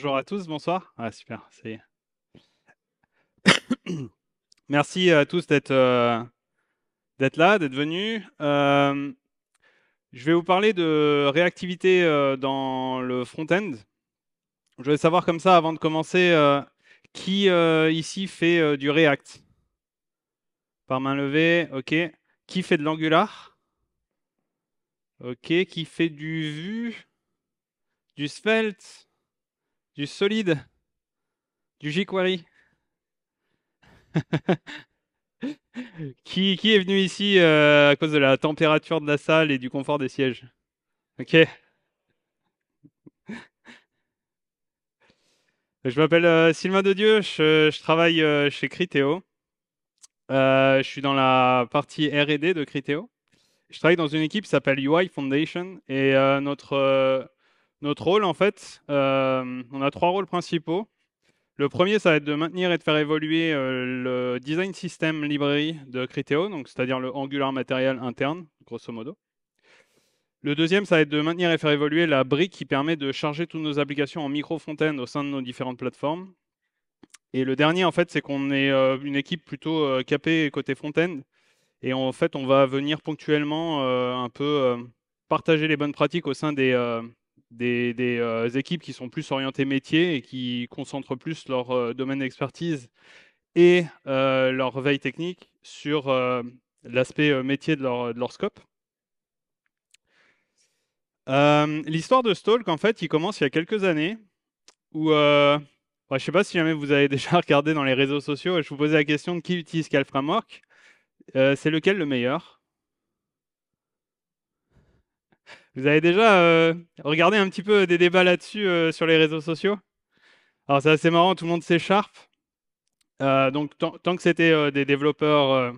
Bonjour à tous, bonsoir. Ah, super, c'est. Merci à tous d'être euh, là, d'être venus. Euh, je vais vous parler de réactivité euh, dans le front-end. Je vais savoir comme ça, avant de commencer, qui ici fait du React Par main levée, ok. Qui fait de l'Angular Ok, qui fait du Vue Du Svelte du solide, du jQuery. qui, est venu ici euh, à cause de la température de la salle et du confort des sièges Ok. Je m'appelle euh, Sylvain de Dieu, je, travaille euh, chez Criteo. je suis dans la partie RD de Criteo. Je travaille dans une équipe qui s'appelle UI Foundation et notre notre rôle, en fait, euh, on a trois rôles principaux. Le premier, ça va être de maintenir et de faire évoluer euh, le design system librairie de Criteo, c'est-à-dire le Angular Material interne, grosso modo. Le deuxième, ça va être de maintenir et faire évoluer la brique qui permet de charger toutes nos applications en micro end au sein de nos différentes plateformes. Et le dernier, en fait, c'est qu'on est, euh, une équipe plutôt capée côté front-end Et en fait, on va venir ponctuellement un peu partager les bonnes pratiques au sein des, des, euh, équipes qui sont plus orientées métier et qui concentrent plus leur euh, domaine d'expertise et euh, leur veille technique sur l'aspect métier de leur, scope. L'histoire de Stalk, en fait, il commence il y a quelques années où, je ne sais pas si jamais vous avez déjà regardé dans les réseaux sociaux, je vous posais la question de qui utilise quel framework, c'est lequel le meilleur Vous avez déjà euh, regardé un petit peu des débats là-dessus euh, sur les réseaux sociaux Alors c'est assez marrant, tout le monde s'écharpe. Euh, donc tant, que c'était des développeurs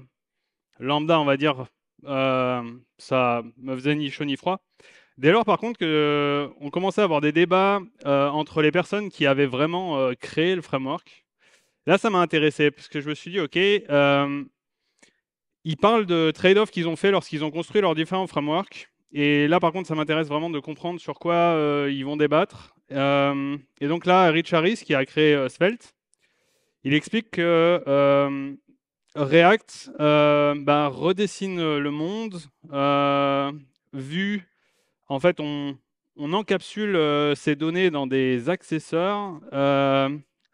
lambda, on va dire, ça me faisait ni chaud ni froid. Dès lors, par contre, que, on commençait à avoir des débats entre les personnes qui avaient vraiment créé le framework. Là, ça m'a intéressé parce que je me suis dit, ok, ils parlent de trade-offs qu'ils ont fait lorsqu'ils ont construit leurs différents frameworks et là, par contre, ça m'intéresse vraiment de comprendre sur quoi euh, ils vont débattre. Euh, et donc là, Rich Harris, qui a créé euh, Svelte, il explique que React bah, redessine le monde, vu, en fait, on, encapsule ces données dans des accesseurs.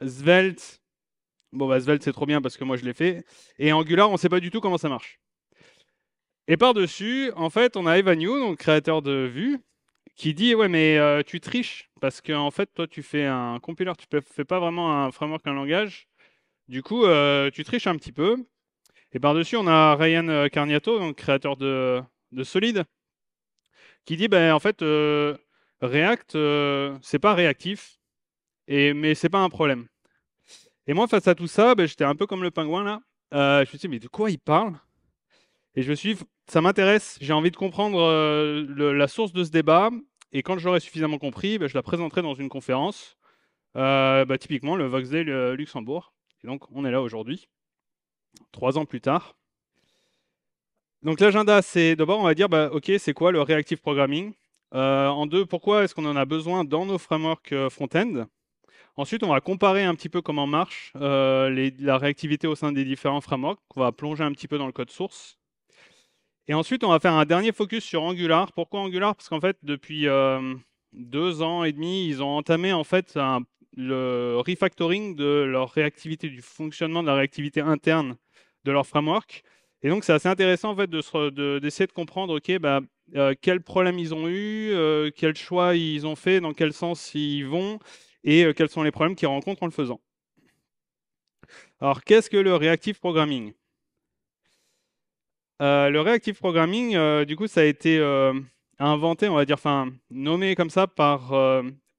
Svelte, bon, bah, Svelte, c'est trop bien parce que moi, je l'ai fait. Et Angular, on ne sait pas du tout comment ça marche. Et par-dessus, en fait, on a Evan You, donc créateur de Vue, qui dit Ouais, mais euh, tu triches, parce que en fait, toi, tu fais un compiler, tu ne fais pas vraiment un framework, un langage. Du coup, euh, tu triches un petit peu. Et par-dessus, on a Ryan euh, Carniato, donc créateur de, Solid, qui dit Ben, en fait, React, c'est pas réactif, et, mais c'est pas un problème. Et moi, face à tout ça, ben, j'étais un peu comme le pingouin, là. je me suis dit Mais de quoi il parle et je me suis ça m'intéresse. J'ai envie de comprendre euh, la source de ce débat. Et quand j'aurai suffisamment compris, ben, je la présenterai dans une conférence. Euh, ben, typiquement, le Vox euh, Luxembourg. Et donc, on est là aujourd'hui, trois ans plus tard. Donc, l'agenda, c'est d'abord, on va dire, ben, OK, c'est quoi le reactive programming En deux, pourquoi est-ce qu'on en a besoin dans nos frameworks front-end Ensuite, on va comparer un petit peu comment marche la réactivité au sein des différents frameworks. On va plonger un petit peu dans le code source. Et ensuite, on va faire un dernier focus sur Angular. Pourquoi Angular Parce qu'en fait, depuis euh, deux ans et demi, ils ont entamé en fait le refactoring de leur réactivité, du fonctionnement de la réactivité interne de leur framework. Et donc, c'est assez intéressant en fait d'essayer de, comprendre, bah, euh, quels problèmes ils ont eu, euh, quels choix ils ont fait, dans quel sens ils vont, et quels sont les problèmes qu'ils rencontrent en le faisant. Alors, qu'est-ce que le reactive programming euh, le Reactive Programming, euh, du coup, ça a été euh, inventé, on va dire, enfin, nommé comme ça par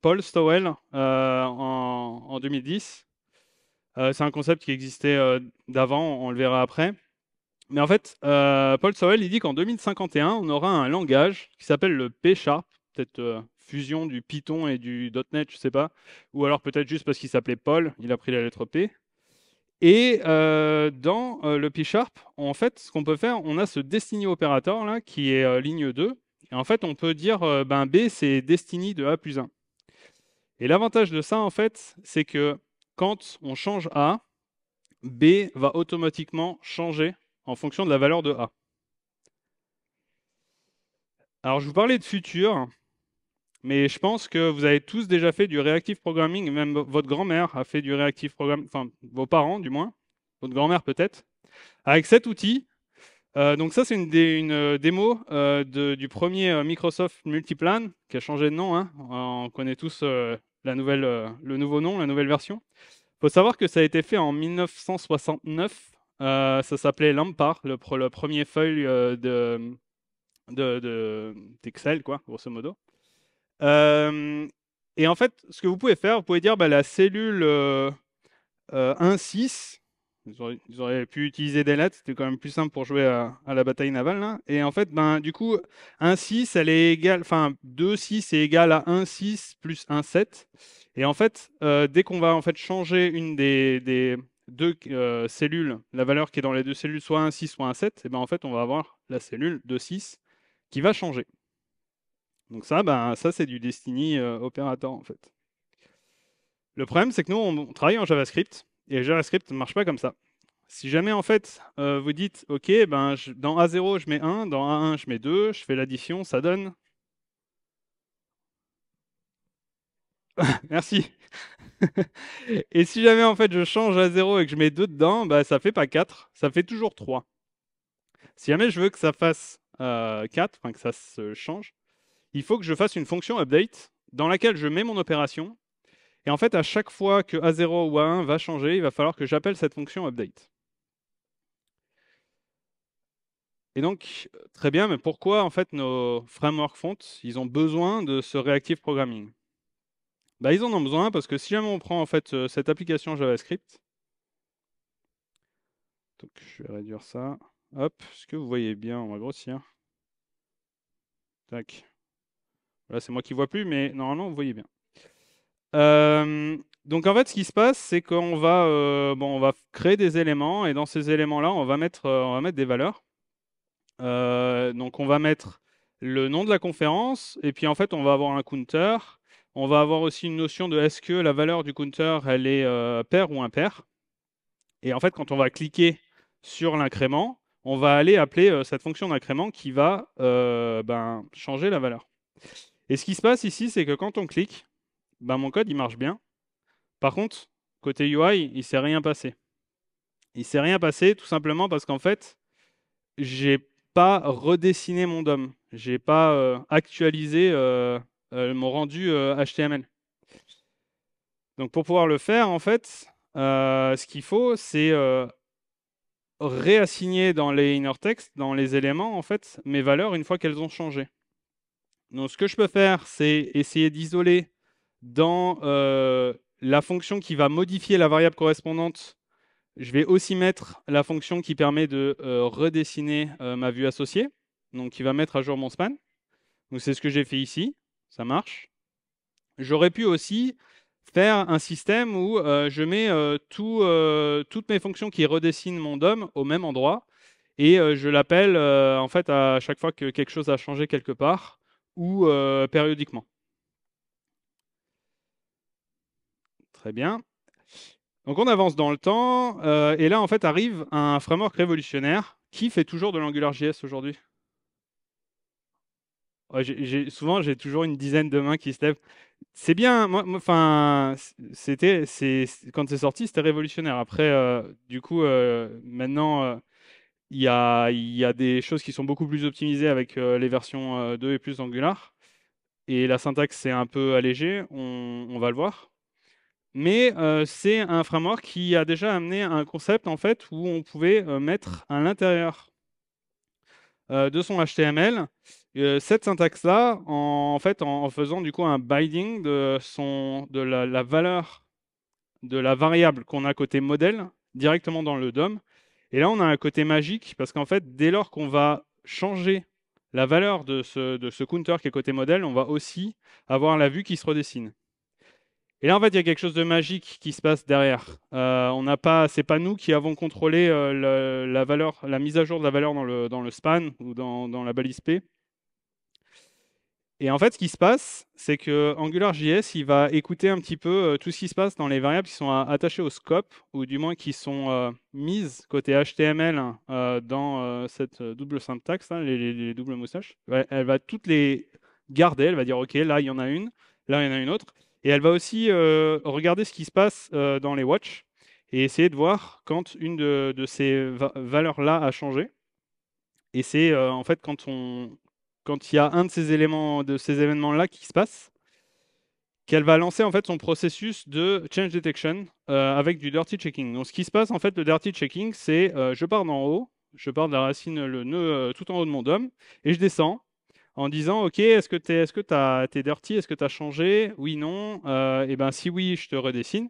Paul Stowell en, 2010. c'est un concept qui existait d'avant, on le verra après. Mais en fait, Paul Stowell, il dit qu'en 2051, on aura un langage qui s'appelle le P-Sharp, peut-être fusion du Python et du .NET, je sais pas, ou alors peut-être juste parce qu'il s'appelait Paul, il a pris la lettre P. Et euh, dans euh, le P-Sharp, en fait, ce qu'on peut faire, on a ce Destiny Operator là, qui est euh, ligne 2. Et en fait, on peut dire ben, B, c'est Destiny de A plus 1. Et l'avantage de ça, en fait, c'est que quand on change A, B va automatiquement changer en fonction de la valeur de A. Alors, je vous parlais de futur. Mais je pense que vous avez tous déjà fait du reactive programming, même votre grand-mère a fait du reactive programming, enfin vos parents du moins, votre grand-mère peut-être. Avec cet outil, euh, donc ça c'est une, une euh, démo euh, du premier Microsoft Multiplan qui a changé de nom. Hein. On connaît tous la nouvelle, le nouveau nom, la nouvelle version. Il faut savoir que ça a été fait en 1969. ça s'appelait Lampar, le, le, premier feuille de d'Excel, de, quoi, grosso modo. Euh, et en fait, ce que vous pouvez faire, vous pouvez dire bah, la cellule 1.6, Vous auriez pu utiliser des lettres, c'était quand même plus simple pour jouer à, la bataille navale. Hein. Et en fait, ben, du coup, 1,6, elle est égale, enfin, 2,6 est égal à 1,6 plus 1,7. Et en fait, euh, dès qu'on va en fait changer une des, deux euh, cellules, la valeur qui est dans les deux cellules, soit 1,6, soit 1,7, et ben en fait, on va avoir la cellule 2,6 qui va changer. Donc ça, ben, ça c'est du Destiny euh, opérateur en fait. Le problème, c'est que nous, on travaille en JavaScript et JavaScript ne marche pas comme ça. Si jamais en fait euh, vous dites, ok, ben, dans A0 je mets 1, dans A1 je mets 2, je fais l'addition, ça donne. Merci. et si jamais en fait je change A0 et que je mets 2 dedans, ben, ça fait pas 4, ça fait toujours 3. Si jamais je veux que ça fasse 4, euh, que ça se change, il faut que je fasse une fonction update dans laquelle je mets mon opération. Et en fait, à chaque fois que A0 ou A1 va changer, il va falloir que j'appelle cette fonction update. Et donc, très bien, mais pourquoi en fait nos frameworks font ils ont besoin de ce reactive programming bah, Ils en ont besoin parce que si jamais on prend en fait euh, cette application JavaScript, donc je vais réduire ça, hop, ce que vous voyez bien, on va grossir. Tac. Là, c'est moi qui vois plus, mais normalement, vous voyez bien. Euh, donc en fait, ce qui se passe, c'est qu'on va, euh, on va créer des éléments et dans ces éléments-là, on, va mettre, euh, on va mettre des valeurs. donc on va mettre le nom de la conférence et puis en fait, on va avoir un counter. On va avoir aussi une notion de est-ce que la valeur du counter, elle est paire ou impair Et en fait, quand on va cliquer sur l'incrément, on va aller appeler cette fonction d'incrément qui va ben, changer la valeur. Et ce qui se passe ici, c'est que quand on clique, ben mon code il marche bien. Par contre, côté UI, il ne s'est rien passé. Il ne s'est rien passé tout simplement parce qu'en fait, j'ai pas redessiné mon DOM. J'ai pas euh, actualisé euh, euh, mon rendu HTML. Donc pour pouvoir le faire, en fait, ce qu'il faut, c'est réassigner dans les inner text, dans les éléments, en fait, mes valeurs une fois qu'elles ont changé. Donc, ce que je peux faire, c'est essayer d'isoler dans euh, la fonction qui va modifier la variable correspondante. Je vais aussi mettre la fonction qui permet de euh, redessiner euh, ma vue associée, donc qui va mettre à jour mon span. Donc c'est ce que j'ai fait ici, ça marche. J'aurais pu aussi faire un système où je mets toutes mes fonctions qui redessinent mon DOM au même endroit et je l'appelle en fait à chaque fois que quelque chose a changé quelque part ou euh, périodiquement. Très bien. Donc on avance dans le temps, euh, et là en fait arrive un framework révolutionnaire qui fait toujours de l'AngularJS aujourd'hui. Ouais, souvent j'ai toujours une dizaine de mains qui se lèvent. C'est bien, moi, enfin, c'était, quand c'est sorti, c'était révolutionnaire. Après, euh, du coup, maintenant, il y a, des choses qui sont beaucoup plus optimisées avec euh, les versions 2 euh, et plus Angular Et la syntaxe, est un peu allégée, on, va le voir. Mais euh, c'est un framework qui a déjà amené un concept en fait où on pouvait mettre à l'intérieur de son HTML cette syntaxe-là en, faisant du coup un binding de, la, la valeur de la variable qu'on a côté modèle directement dans le DOM et là, on a un côté magique parce qu'en fait, dès lors qu'on va changer la valeur de ce, counter qui est côté modèle, on va aussi avoir la vue qui se redessine. Et là, en fait, il y a quelque chose de magique qui se passe derrière. Ce euh, on n'a pas, c'est pas nous qui avons contrôlé euh, la valeur, la mise à jour de la valeur dans le, span ou dans, dans la balise P. Et en fait, ce qui se passe, c'est que AngularJS, il va écouter un petit peu euh, tout ce qui se passe dans les variables qui sont attachées au scope, ou du moins qui sont euh, mises côté HTML euh, dans cette double syntaxe, hein, les, doubles moustaches. Elle va toutes les garder, elle va dire, OK, là, il y en a une, là, il y en a une autre. Et elle va aussi regarder ce qui se passe dans les watch et essayer de voir quand une de, ces valeurs-là a changé. Et c'est en fait quand on quand il y a un de ces éléments, de ces événements-là qui se passe, qu'elle va lancer en fait son processus de change detection euh, avec du dirty checking. Donc ce qui se passe en fait, le dirty checking, c'est euh, je pars d'en haut, je pars de la racine, le nœud euh, tout en haut de mon DOM, et je descends en disant ok, est-ce que tu es, ce que dirty, est-ce que tu as changé, oui, non, euh, et ben si oui, je te redessine.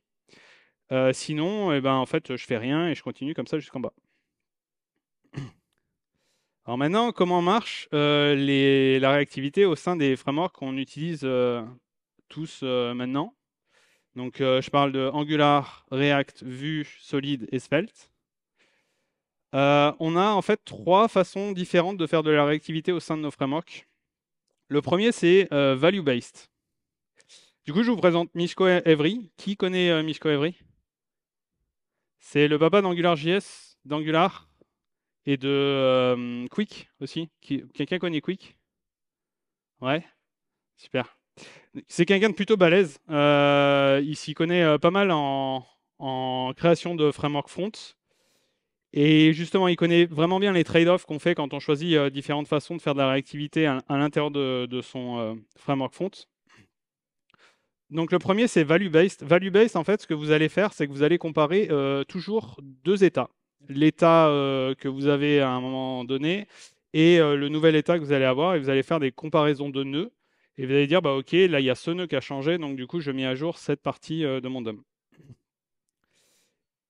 sinon, et eh ben en fait, je fais rien et je continue comme ça jusqu'en bas. Alors maintenant, comment marche euh, la réactivité au sein des frameworks qu'on utilise euh, tous euh, maintenant Donc je parle de Angular, React, Vue, Solid et Svelte. on a en fait trois façons différentes de faire de la réactivité au sein de nos frameworks. Le premier, c'est value-based. Du coup, je vous présente Mishko Evry. Qui connaît Mishko Evry C'est le papa d'AngularJS, d'Angular, et de euh, Quick aussi. Quelqu'un connaît Quick Ouais Super. C'est quelqu'un de plutôt balèze. Euh, il s'y connaît euh, pas mal en, création de framework front. Et justement, il connaît vraiment bien les trade-offs qu'on fait quand on choisit différentes façons de faire de la réactivité à, l'intérieur de, son framework front. Donc le premier, c'est value-based. Value-based, en fait, ce que vous allez faire, c'est que vous allez comparer toujours deux états l'état euh, que vous avez à un moment donné et euh, le nouvel état que vous allez avoir et vous allez faire des comparaisons de nœuds et vous allez dire bah ok là il y a ce nœud qui a changé donc du coup je mets à jour cette partie euh, de mon DOM.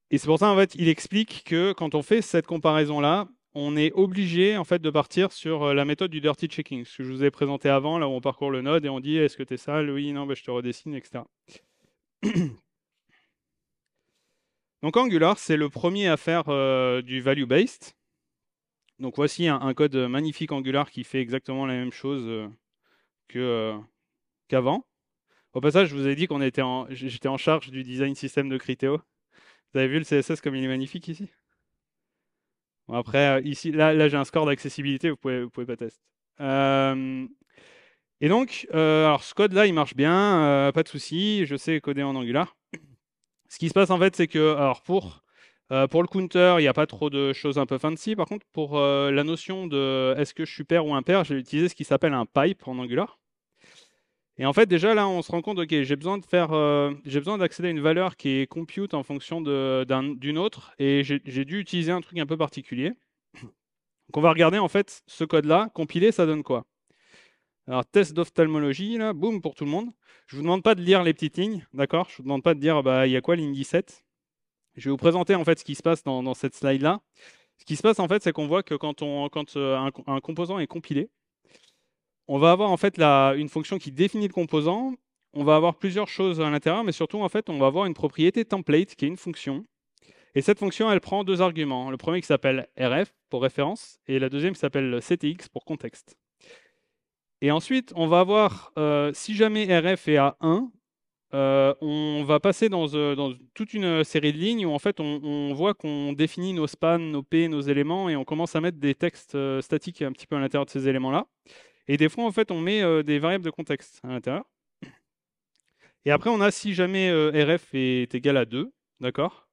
Et c'est pour ça en fait il explique que quand on fait cette comparaison là on est obligé en fait de partir sur la méthode du dirty checking ce que je vous ai présenté avant là où on parcourt le node et on dit est-ce que tu es sale oui non bah, je te redessine etc. Donc Angular, c'est le premier à faire euh, du value-based. Donc voici un, code magnifique Angular qui fait exactement la même chose euh, que euh, qu'avant. Au passage, je vous ai dit qu'on était j'étais en charge du design système de Criteo. Vous avez vu le CSS comme il est magnifique ici Après, ici, là, là j'ai un score d'accessibilité, vous pouvez, vous pouvez pas tester. et donc, alors ce code-là, il marche bien, pas de souci, je sais coder en Angular. Ce qui se passe en fait, c'est que alors pour, euh, pour le counter, il n'y a pas trop de choses un peu fancy. Par contre, pour euh, la notion de est-ce que je suis pair ou impair, j'ai utilisé ce qui s'appelle un pipe en Angular. Et en fait, déjà là, on se rend compte, ok, j'ai besoin de faire, euh, j'ai besoin d'accéder à une valeur qui est compute en fonction d'une autre, et j'ai dû utiliser un truc un peu particulier. Donc on va regarder en fait ce code-là, Compiler, ça donne quoi alors, test d'ophtalmologie, là, boum, pour tout le monde. Je ne vous demande pas de lire les petites lignes, d'accord Je ne vous demande pas de dire, bah, il y a quoi, ligne 17 Je vais vous présenter, en fait, ce qui se passe dans, cette slide-là. Ce qui se passe, en fait, c'est qu'on voit que quand, on, euh, un, composant est compilé, on va avoir, en fait, une fonction qui définit le composant. On va avoir plusieurs choses à l'intérieur, mais surtout, en fait, on va avoir une propriété template, qui est une fonction. Et cette fonction, elle prend deux arguments. Le premier qui s'appelle RF, pour référence, et la deuxième qui s'appelle CTX, pour contexte. Et ensuite, on va avoir, euh, si jamais RF est à 1, euh, on va passer euh, dans, toute une série de lignes où en fait on, voit qu'on définit nos spans, nos P, nos éléments et on commence à mettre des textes statiques un petit peu à l'intérieur de ces éléments-là. Et des fois, en fait, on met des variables de contexte à l'intérieur. Et après, on a si jamais RF est égal à 2, d'accord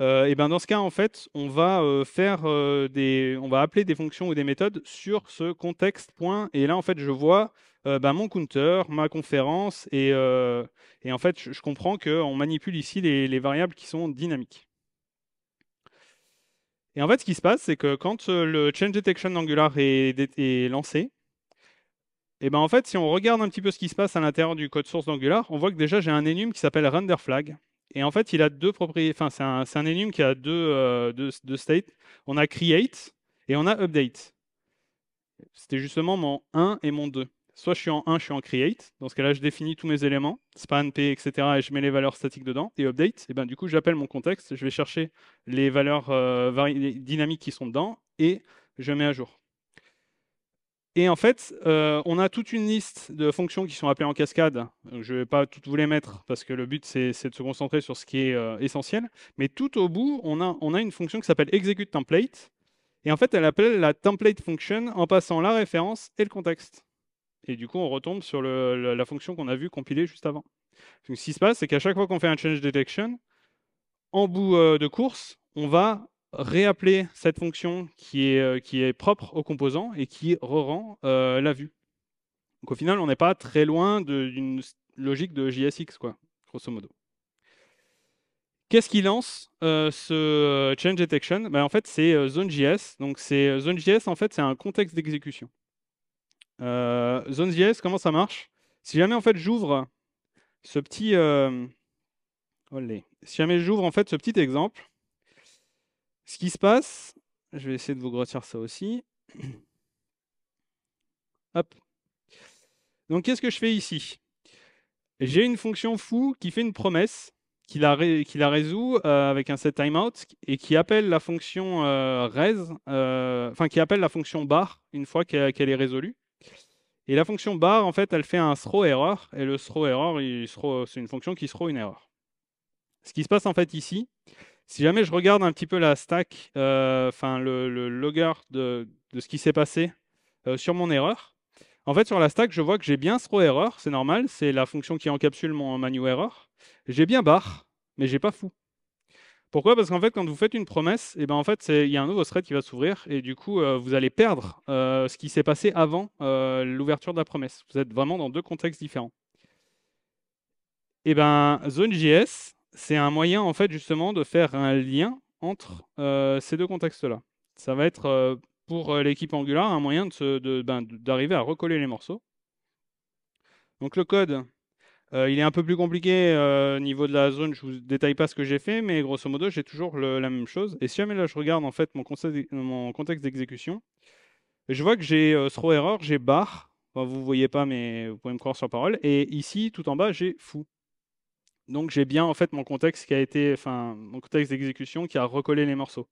euh, ben, dans ce cas, en fait, on va euh, faire euh, des, on va appeler des fonctions ou des méthodes sur ce contexte point. Et là, en fait, je vois ben, mon counter, ma conférence, et, en fait, je, comprends qu'on manipule ici les, variables qui sont dynamiques. Et en fait, ce qui se passe, c'est que quand le change detection Angular est, lancé, et ben en fait, si on regarde un petit peu ce qui se passe à l'intérieur du code source d'Angular, on voit que déjà j'ai un enum qui s'appelle render flag. Et en fait, il a deux propriétés. Enfin, c'est un, un, qui a euh, deux, deux, states. On a create et on a update. C'était justement mon 1 et mon 2. Soit je suis en 1, je suis en create. Dans ce cas-là, je définis tous mes éléments, span, p, etc. et je mets les valeurs statiques dedans. Et update, et ben, du coup, j'appelle mon contexte. Je vais chercher les valeurs euh, dynamiques qui sont dedans et je mets à jour. Et en fait, euh, on a toute une liste de fonctions qui sont appelées en cascade. Je ne vais pas toutes vous les mettre parce que le but, c'est de se concentrer sur ce qui est euh, essentiel. Mais tout au bout, on a, on a une fonction qui s'appelle execute template. Et en fait, elle appelle la template function en passant la référence et le contexte. Et du coup, on retombe sur la fonction qu'on a vue compiler juste avant. Donc, ce qui se passe, c'est qu'à chaque fois qu'on fait un change detection, en bout euh, de course, on va réappeler cette fonction qui est, euh, qui est propre au composant et qui rerend rend euh, la vue. Donc au final, on n'est pas très loin d'une logique de JSX, quoi, grosso modo. Qu'est-ce qui lance euh, ce change detection ben, En fait, c'est ZoneJS. Donc c'est ZoneJS, en fait, c'est un contexte d'exécution. Euh, ZoneJS, comment ça marche Si jamais en fait j'ouvre ce petit, oh, si jamais j'ouvre en fait ce petit exemple, ce qui se passe, je vais essayer de vous grossir ça aussi. Hop. Donc qu'est-ce que je fais ici J'ai une fonction fou qui fait une promesse, qui la, la résout euh, avec un set timeout et qui appelle la fonction euh, euh, enfin qui appelle la fonction bar une fois qu'elle est résolue. Et la fonction bar, en fait, elle fait un throw error et le throw error, c'est une fonction qui throw une erreur. Ce qui se passe en fait ici, si jamais je regarde un petit peu la stack, euh, enfin le, logger de, ce qui s'est passé euh, sur mon erreur, en fait, sur la stack, je vois que j'ai bien throw error, c'est normal, c'est la fonction qui encapsule mon manu error. J'ai bien bar, mais j'ai pas fou. Pourquoi Parce qu'en fait, quand vous faites une promesse, et eh ben en fait, il y a un nouveau thread qui va s'ouvrir et du coup, euh, vous allez perdre ce qui s'est passé avant l'ouverture de la promesse. Vous êtes vraiment dans deux contextes différents. Et eh ben, ZoneJS, c'est un moyen, en fait, justement, de faire un lien entre euh, ces deux contextes-là. Ça va être, euh, pour euh, l'équipe Angular, un moyen ben, d'arriver de, à recoller les morceaux. Donc le code, il est un peu plus compliqué au niveau de la zone. Je ne vous détaille pas ce que j'ai fait, mais grosso modo, j'ai toujours la même chose. Et si jamais là, je regarde, en fait, mon, mon contexte d'exécution, je vois que j'ai throw error, j'ai bar. vous ne voyez pas, mais vous pouvez me croire sur parole. Et ici, tout en bas, j'ai fou. Donc j'ai bien en fait mon contexte qui a été, enfin mon contexte d'exécution qui a recollé les morceaux.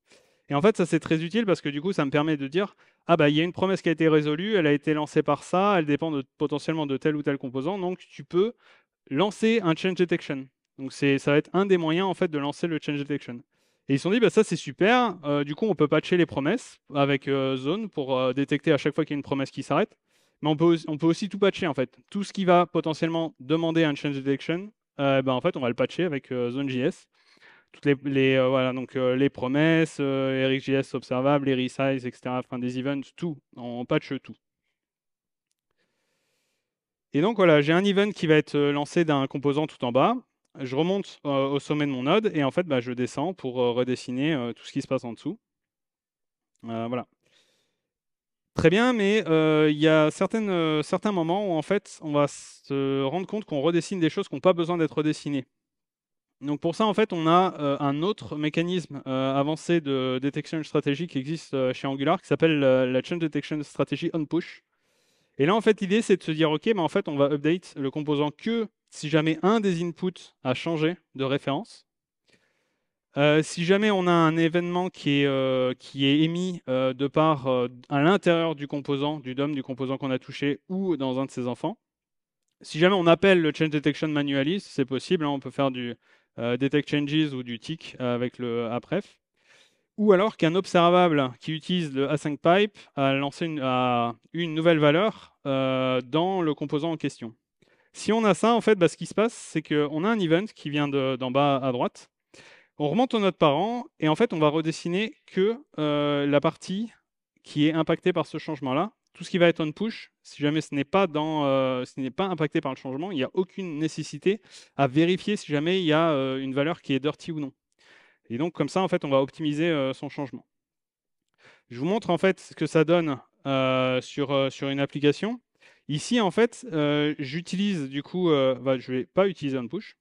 Et en fait ça c'est très utile parce que du coup ça me permet de dire ah bah il y a une promesse qui a été résolue, elle a été lancée par ça, elle dépend potentiellement de tel ou tel composant, donc tu peux lancer un change detection. Donc c'est ça va être un des moyens en fait de lancer le change detection. Et ils se sont dit bah ça c'est super, euh, du coup on peut patcher les promesses avec euh, Zone pour euh, détecter à chaque fois qu'il y a une promesse qui s'arrête. Mais on on peut aussi tout patcher en fait. Tout ce qui va potentiellement demander un change detection, euh, ben, en fait, on va le patcher avec euh, ZoneJS. Toutes les, euh, voilà, donc, les promesses, RxJS observable, les resize, etc., enfin, des events, tout. On patche tout. Et donc voilà, j'ai un event qui va être lancé d'un composant tout en bas. Je remonte au sommet de mon node et en fait, ben, je descends pour redessiner tout ce qui se passe en dessous. voilà très bien, mais euh, il y a euh, certains moments où en fait on va se rendre compte qu'on redessine des choses qui n'ont pas besoin d'être redessinées. Donc pour ça, en fait, on a euh, un autre mécanisme avancé de détection stratégie qui existe chez Angular, qui s'appelle la Change Detection Strategy on Push. Et là, en fait, l'idée, c'est de se dire, OK, mais en fait, on va update le composant que si jamais un des inputs a changé de référence. Euh, si jamais on a un événement qui est, euh, qui est émis euh, de par à l'intérieur du composant, du DOM, du composant qu'on a touché, ou dans un de ses enfants, si jamais on appelle le change detection manually, c'est possible, hein, on peut faire du detect changes ou du tick avec le apref, ou alors qu'un observable qui utilise le async pipe a lancé une, nouvelle valeur dans le composant en question. Si on a ça, en fait, bah, ce qui se passe, c'est qu'on a un event qui vient d'en bas à droite, on remonte au notre parent et en fait, on va redessiner que euh, la partie qui est impactée par ce changement-là. Tout ce qui va être on push, si jamais ce n'est pas dans, euh, ce n'est pas impacté par le changement, il n'y a aucune nécessité à vérifier si jamais il y a euh, une valeur qui est dirty ou non. Et donc comme ça, en fait, on va optimiser son changement. Je vous montre en fait ce que ça donne sur, sur une application. Ici, en fait, j'utilise du coup, bah, je ne vais pas utiliser on push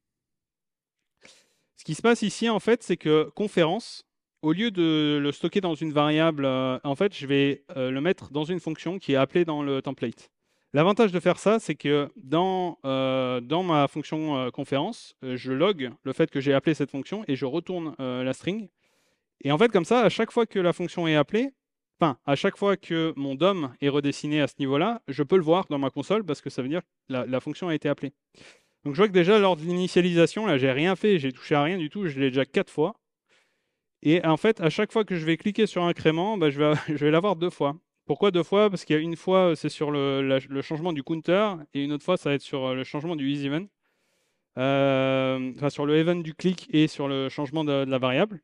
ce qui se passe ici, en fait, c'est que conférence, au lieu de le stocker dans une variable, euh, en fait, je vais euh, le mettre dans une fonction qui est appelée dans le template. L'avantage de faire ça, c'est que dans, euh, dans ma fonction conférence, je log le fait que j'ai appelé cette fonction et je retourne la string. Et en fait, comme ça, à chaque fois que la fonction est appelée, enfin, à chaque fois que mon DOM est redessiné à ce niveau-là, je peux le voir dans ma console parce que ça veut dire que la fonction a été appelée. Donc je vois que déjà lors de l'initialisation, là, j'ai rien fait, j'ai touché à rien du tout, je l'ai déjà quatre fois. Et en fait, à chaque fois que je vais cliquer sur incrément, crément, bah, je vais, l'avoir deux fois. Pourquoi deux fois Parce qu'il y a une fois, euh, c'est sur le, changement du counter, et une autre fois, ça va être sur euh, le changement du is event. Euh, enfin, sur le event du clic et sur le changement de la variable.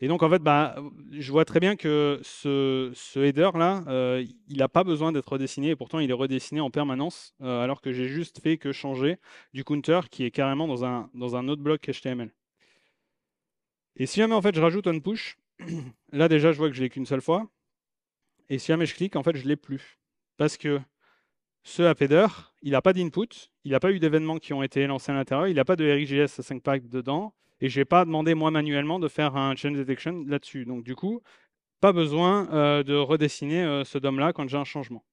Et donc, en fait, bah, je vois très bien que ce, ce header-là, euh, il n'a pas besoin d'être redessiné, et pourtant, il est redessiné en permanence, euh, alors que j'ai juste fait que changer du counter qui est carrément dans un, dans un autre bloc HTML. Et si jamais, en fait, je rajoute un push, là, déjà, je vois que je l'ai qu'une seule fois. Et si jamais je clique, en fait, je ne l'ai plus. Parce que ce app header, il n'a pas d'input, il n'a pas eu d'événements qui ont été lancés à l'intérieur, il n'a pas de RIGS à 5 packs dedans, et je n'ai pas demandé moi manuellement de faire un change detection là-dessus. Donc du coup, pas besoin euh, de redessiner euh, ce DOM-là quand j'ai un changement.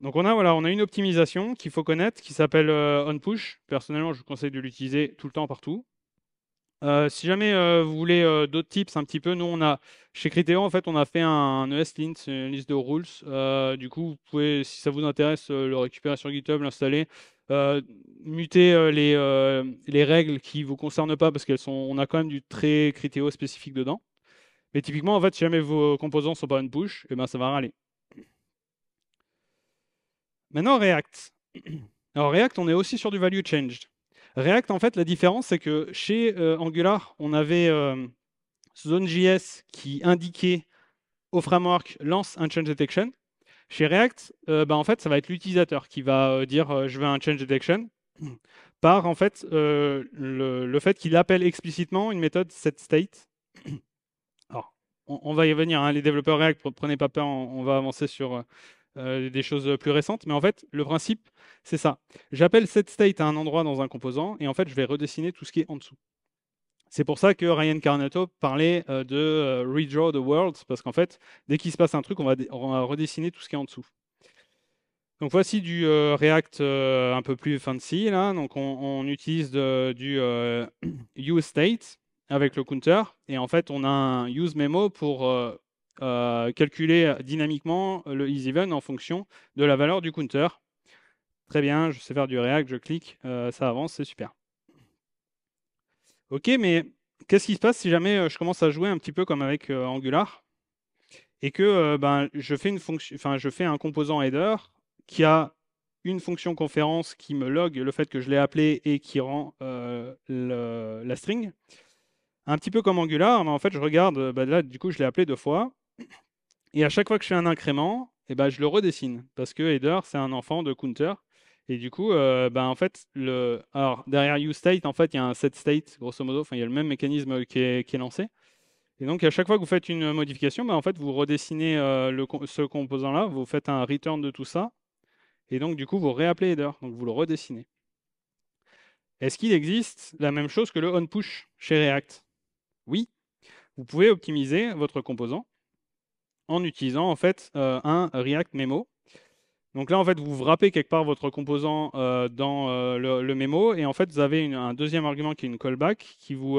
Donc on a, voilà, on a une optimisation qu'il faut connaître qui s'appelle onPush. on Personnellement, je vous conseille de l'utiliser tout le temps, partout. Euh, si jamais euh, vous voulez euh, d'autres tips un petit peu, nous on a chez Critéo en fait on a fait un, ESLint, une liste de rules. du coup, vous pouvez, si ça vous intéresse, le récupérer sur GitHub, l'installer, muter les, règles qui vous concernent pas parce qu'elles on a quand même du très Critéo spécifique dedans. Mais typiquement, en fait, si jamais vos composants sont pas une push, eh et ben ça va râler. Maintenant React. Alors React, on est aussi sur du value changed. React, en fait, la différence, c'est que chez euh, Angular, on avait euh, Zone.js qui indiquait au framework lance un change detection. Chez React, euh, bah, en fait, ça va être l'utilisateur qui va dire je veux un change detection par en fait le, fait qu'il appelle explicitement une méthode setState. Alors, on, va y venir. Hein, les développeurs React, prenez pas peur, on va avancer sur euh, des choses plus récentes. Mais en fait, le principe, c'est ça. J'appelle cette state à un endroit dans un composant et en fait, je vais redessiner tout ce qui est en dessous. C'est pour ça que Ryan Carnato parlait euh, de euh, redraw the world, parce qu'en fait, dès qu'il se passe un truc, on va, redessiner tout ce qui est en dessous. Donc voici du React un peu plus fancy là. Donc on, utilise du useState state avec le counter et en fait on a un use memo pour euh, calculer dynamiquement le event en fonction de la valeur du counter. Très bien, je sais faire du React, je clique, euh, ça avance, c'est super. Ok, mais qu'est-ce qui se passe si jamais euh, je commence à jouer un petit peu comme avec Angular et que ben, je, fais une fonction, je fais un composant header qui a une fonction conférence qui me log le fait que je l'ai appelé et qui rend la string. Un petit peu comme Angular, mais en fait, je regarde, bah, là, du coup, je l'ai appelé deux fois. Et à chaque fois que je fais un incrément, eh ben, je le redessine parce que header, c'est un enfant de counter. Et du coup, euh, ben, en fait, le... Alors, derrière uState, en fait, il y a un setState, grosso modo, enfin, il y a le même mécanisme qui est, lancé. Et donc, à chaque fois que vous faites une modification, ben, en fait, vous redessinez euh, le, ce composant-là, vous faites un return de tout ça, et donc, du coup, vous réappelez header, donc vous le redessinez. Est-ce qu'il existe la même chose que le on-push chez React Oui. Vous pouvez optimiser votre composant en utilisant en fait euh, un React Memo. Donc là, en fait, vous wrappez quelque part votre composant euh, dans euh, le, Memo, et en fait, vous avez un deuxième argument qui est une callback qui vous,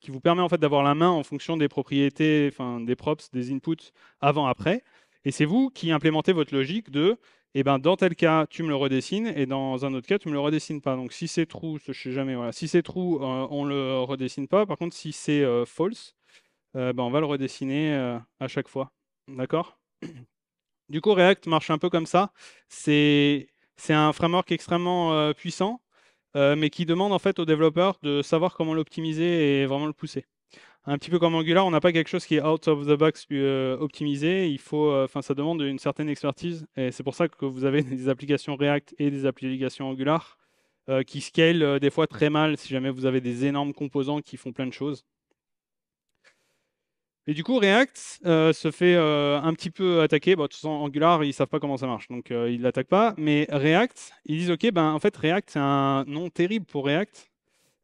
qui vous permet en fait d'avoir la main en fonction des propriétés, enfin des props, des inputs avant après. Et c'est vous qui implémentez votre logique de et eh ben, dans tel cas, tu me le redessines et dans un autre cas, tu me le redessines pas. Donc si c'est true, je sais jamais, voilà. si c'est true, on le redessine pas. Par contre, si c'est false, ben, on va le redessiner à chaque fois. D'accord Du coup, React marche un peu comme ça. C'est un framework extrêmement euh, puissant, euh, mais qui demande en fait aux développeurs de savoir comment l'optimiser et vraiment le pousser. Un petit peu comme Angular, on n'a pas quelque chose qui est out of the box euh, optimisé. Il faut, enfin, ça demande une certaine expertise, et c'est pour ça que vous avez des applications React et des applications Angular qui scalent des fois très mal si jamais vous avez des énormes composants qui font plein de choses. Et du coup, React euh, se fait euh, un petit peu attaquer. de toute façon, Angular, ils savent pas comment ça marche, donc ils euh, ils l'attaquent pas. Mais React, ils disent OK, ben en fait, React, c'est un nom terrible pour React.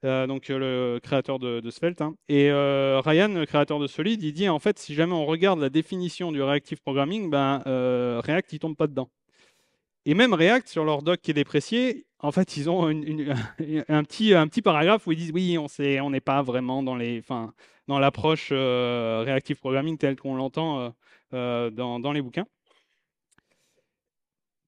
donc le créateur de, Svelte. Hein. Et Ryan, le créateur de Solid, il dit en fait, si jamais on regarde la définition du reactive programming, ben React, il tombe pas dedans. Et même React, sur leur doc qui est déprécié, en fait, ils ont un, petit, un petit paragraphe où ils disent oui, on n'est on pas vraiment dans les, enfin, dans l'approche réactive euh, reactive programming telle qu'on l'entend euh, euh, dans, dans, les bouquins.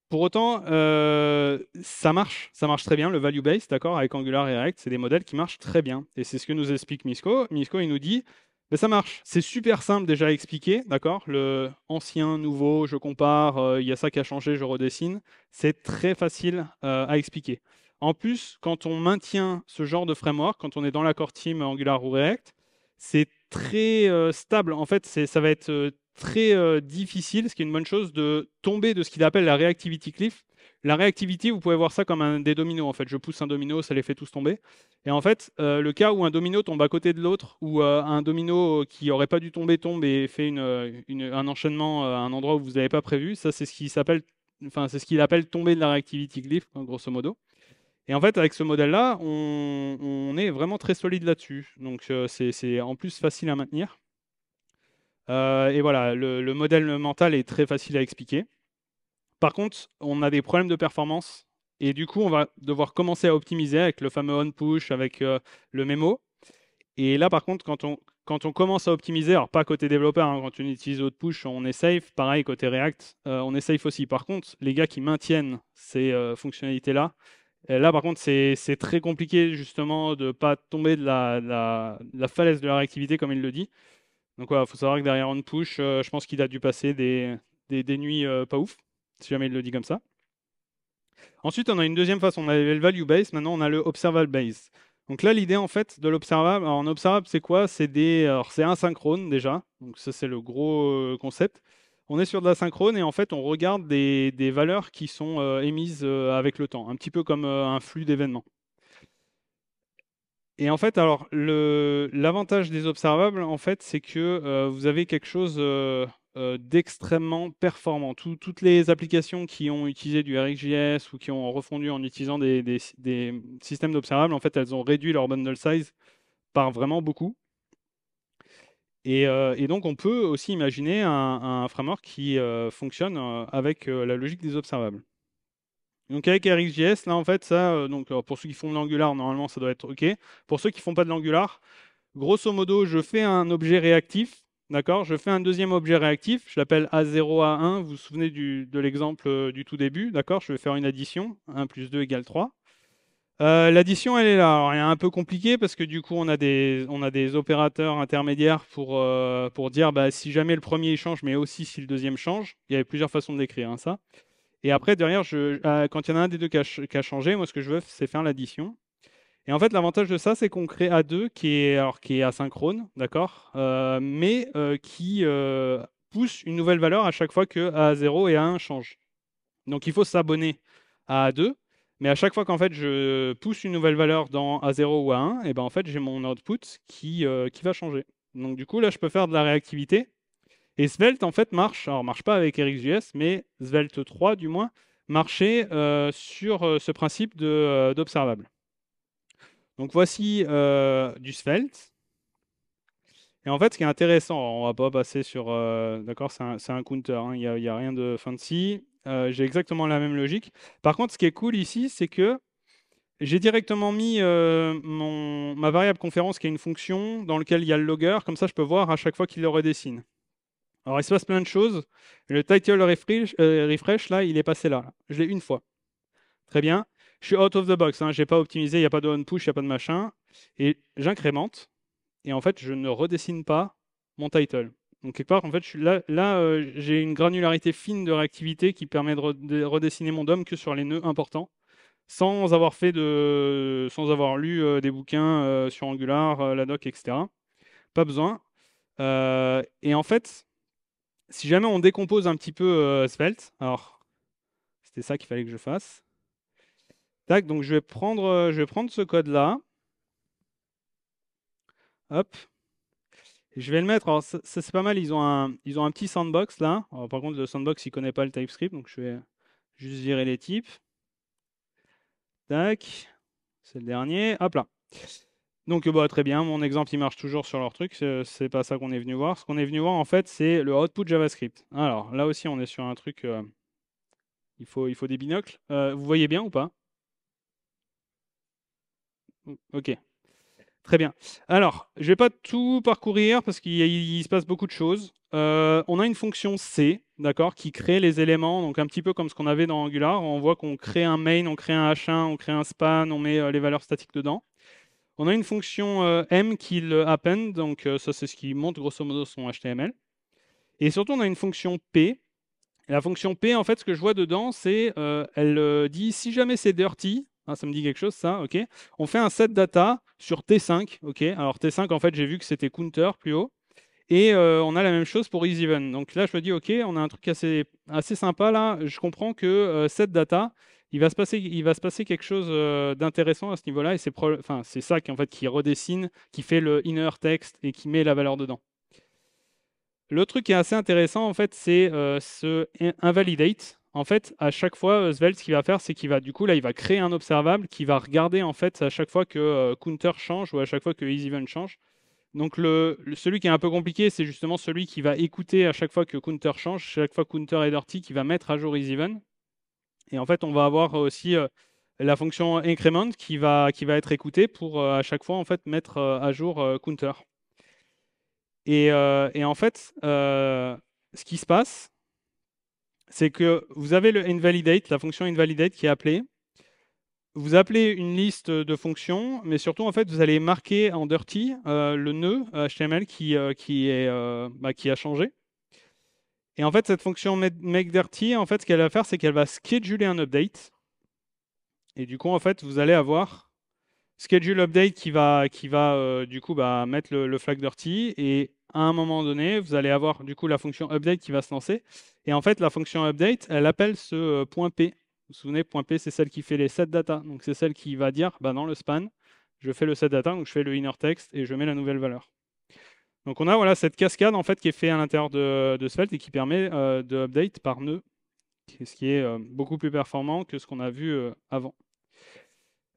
Pour autant, ça marche, ça marche très bien, le value-based, d'accord, avec Angular et React, c'est des modèles qui marchent très bien. Et c'est ce que nous explique Misco. Misco, il nous dit, mais ça marche. C'est super simple déjà à expliquer, d'accord Le ancien, nouveau, je compare, euh, il y a ça qui a changé, je redessine. C'est très facile euh, à expliquer. En plus, quand on maintient ce genre de framework, quand on est dans l'accord team Angular ou React, c'est très euh, stable. En fait, ça va être très euh, difficile, ce qui est une bonne chose, de tomber de ce qu'il appelle la reactivity cliff. La réactivité, vous pouvez voir ça comme un des dominos. En fait, je pousse un domino, ça les fait tous tomber. Et en fait, euh, le cas où un domino tombe à côté de l'autre, ou euh, un domino qui n'aurait pas dû tomber tombe et fait une, un enchaînement à un endroit où vous n'avez pas prévu, ça c'est ce qui s'appelle, enfin c'est ce qu'il appelle tomber de la reactivity cliff, hein, grosso modo. Et en fait, avec ce modèle-là, on, est vraiment très solide là-dessus. Donc, c'est en plus facile à maintenir. Euh, et voilà, le, modèle mental est très facile à expliquer. Par contre, on a des problèmes de performance et du coup, on va devoir commencer à optimiser avec le fameux on-push, avec euh, le mémo. Et là, par contre, quand on, quand on commence à optimiser, alors pas côté développeur, hein, quand on utilise push, on est safe. Pareil, côté React, euh, on est safe aussi. Par contre, les gars qui maintiennent ces fonctionnalités-là, là, par contre, c'est très compliqué justement de ne pas tomber de la, la, la, falaise de la réactivité, comme il le dit. Donc voilà, faut savoir que derrière On Push, euh, je pense qu'il a dû passer des, des, nuits euh, pas ouf, si jamais il le dit comme ça. Ensuite, on a une deuxième phase, on avait le value base, maintenant on a le observable base. Donc là, l'idée en fait de l'observable, en observable, c'est quoi C'est des, c'est asynchrone déjà, donc ça c'est le gros euh, concept. On est sur de l'asynchrone et en fait on regarde des, des valeurs qui sont émises avec le temps, un petit peu comme un flux d'événements. Et en fait, alors, l'avantage des observables, en fait, c'est que euh, vous avez quelque chose euh, euh, d'extrêmement performant. toutes les applications qui ont utilisé du RxJS ou qui ont refondu en utilisant des, systèmes d'observables, en fait, elles ont réduit leur bundle size par vraiment beaucoup. Et, donc, on peut aussi imaginer un framework qui fonctionne avec la logique des observables. Donc avec RxJS, là en fait, ça, euh, donc, pour ceux qui font de l'Angular, normalement ça doit être OK. Pour ceux qui ne font pas de l'Angular, grosso modo, je fais un objet réactif, d'accord Je fais un deuxième objet réactif, je l'appelle A0, A1, vous vous souvenez de l'exemple euh, du tout début, d'accord Je vais faire une addition, 1 plus 2 égale 3. Euh, l'addition, elle est là. Alors, elle est un peu compliquée parce que du coup, on a des, on a des opérateurs intermédiaires pour, pour dire bah, si jamais le premier change, mais aussi si le deuxième change. Il y avait plusieurs façons de l'écrire, hein, ça. Et après, derrière, je, euh, quand il y en a un des deux qui a, changé, moi, ce que je veux, c'est faire l'addition. Et en fait, l'avantage de ça, c'est qu'on crée A2 qui est, alors, qui est asynchrone, d'accord euh, Mais euh, qui pousse une nouvelle valeur à chaque fois que A0 et A1 changent. Donc, il faut s'abonner à A2. Mais à chaque fois qu'en fait je pousse une nouvelle valeur dans A0 ou A1, et eh ben en fait j'ai mon output qui, qui va changer. Donc du coup là je peux faire de la réactivité et Svelte, en fait, marche, alors marche pas avec RXJS, mais Svelte 3, du moins, marchait euh, sur euh, ce principe euh, d'observable. Donc voici du Svelte. Et en fait, ce qui est intéressant, on va pas passer sur... D'accord, c'est un, counter, hein. il n'y a, rien de fancy. j'ai exactement la même logique. Par contre, ce qui est cool ici, c'est que j'ai directement mis mon, ma variable conférence qui est une fonction dans laquelle il y a le logger, comme ça je peux voir à chaque fois qu'il le redessine. Alors, il se passe plein de choses. Le title refresh, euh, refresh là, il est passé là. Je l'ai une fois. Très bien. Je suis out of the box. Hein. Je n'ai pas optimisé. Il n'y a pas de on push, il n'y a pas de machin. Et j'incrémente. Et en fait, je ne redessine pas mon title. Donc, quelque part, en fait, je là, là euh, j'ai une granularité fine de réactivité qui permet de, redessiner mon DOM que sur les nœuds importants sans avoir fait de, sans avoir lu euh, des bouquins sur Angular, la doc, etc. Pas besoin. et en fait, si jamais on décompose un petit peu euh, Svelte, alors c'était ça qu'il fallait que je fasse. Tac, donc je vais prendre, euh, je vais prendre ce code-là. Hop. Et je vais le mettre. c'est pas mal, ils ont, un, ils ont un petit sandbox là. par contre, le sandbox, il connaît pas le TypeScript, donc je vais juste virer les types. Tac, c'est le dernier. Hop là. Donc bah, très bien, mon exemple il marche toujours sur leur truc, ce n'est pas ça qu'on est venu voir. Ce qu'on est venu voir en fait c'est le output JavaScript. Alors là aussi on est sur un truc, euh, il, faut, il faut des binocles. Euh, vous voyez bien ou pas Ok, très bien. Alors je vais pas tout parcourir parce qu'il se passe beaucoup de choses. Euh, on a une fonction C, d'accord, qui crée les éléments, donc un petit peu comme ce qu'on avait dans Angular. On voit qu'on crée un main, on crée un h1, on crée un span, on met les valeurs statiques dedans. On a une fonction euh, m qui le append, donc euh, ça c'est ce qui monte grosso modo son HTML. Et surtout on a une fonction p. la fonction p, en fait, ce que je vois dedans, c'est euh, elle dit si jamais c'est dirty, hein, ça me dit quelque chose ça, ok. On fait un set data sur t5, ok. Alors t5, en fait, j'ai vu que c'était counter plus haut. Et on a la même chose pour isEven Donc là, je me dis, ok, on a un truc assez, assez sympa là. Je comprends que set data, il va se passer, quelque chose euh, d'intéressant à ce niveau-là, et c'est ça qui, qui redessine, qui fait le inner text et qui met la valeur dedans. Le truc qui est assez intéressant, en fait, c'est euh, ce invalidate. En fait, à chaque fois, euh, Svelte, ce qu'il va faire, c'est qu'il va, du coup, là, il va créer un observable qui va regarder, en fait, à chaque fois que counter change ou à chaque fois que isEven change. Donc, celui qui est un peu compliqué, c'est justement celui qui va écouter à chaque fois que counter change, chaque fois counter est dirty, qui va mettre à jour isEven. Et en fait, on va avoir aussi euh, la fonction increment qui va, qui va être écoutée pour euh, à chaque fois en fait, mettre euh, à jour counter. Et, en fait, ce qui se passe, c'est que vous avez le invalidate, la fonction invalidate qui est appelée. Vous appelez une liste de fonctions, mais surtout, en fait, vous allez marquer en dirty le nœud HTML qui, qui, est, bah, qui a changé. Et en fait, cette fonction MakeDirty en fait, ce qu'elle va faire, c'est qu'elle va scheduler un update. Et du coup, en fait, vous allez avoir schedule update qui va, qui va euh, du coup, bah, mettre le, flag dirty. Et à un moment donné, vous allez avoir du coup la fonction update qui va se lancer. Et en fait, la fonction update, elle appelle ce euh, point P. Vous vous souvenez, point P, c'est celle qui fait les set data. Donc, c'est celle qui va dire, bah, dans le span, je fais le set data, donc je fais le inner text et je mets la nouvelle valeur. Donc on a voilà, cette cascade en fait, qui est faite à l'intérieur de, Svelte et qui permet euh, de update par nœud, ce qui est euh, beaucoup plus performant que ce qu'on a vu euh, avant.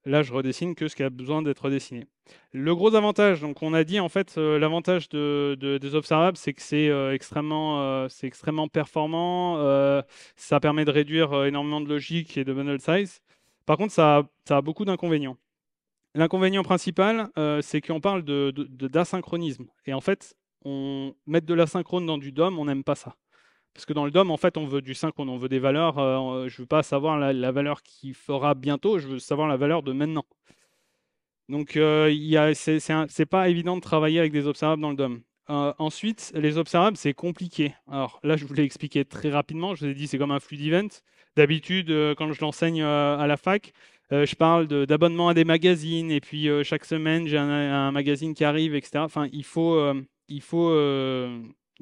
Là, je redessine que ce qui a besoin d'être redessiné. Le gros avantage, donc on a dit en fait, l'avantage des observables, c'est que c'est extrêmement, extrêmement performant, ça permet de réduire énormément de logique et de bundle size. Par contre, ça a beaucoup d'inconvénients. L'inconvénient principal, euh, c'est qu'on parle d'asynchronisme. Et en fait, on mettre de l'asynchrone dans du DOM, on n'aime pas ça. Parce que dans le DOM, en fait, on veut du synchrone, on veut des valeurs. Euh, je ne veux pas savoir la, valeur qui fera bientôt, je veux savoir la valeur de maintenant. Donc, euh, ce n'est pas évident de travailler avec des observables dans le DOM. ensuite, les observables, c'est compliqué. Alors là, je vous l'ai expliqué très rapidement. Je vous ai dit, c'est comme un flux d'event. D'habitude, quand je l'enseigne à la fac, euh, je parle d'abonnement à des magazines, et puis euh, chaque semaine, j'ai un, magazine qui arrive, etc. Enfin, il faut... Euh, il faut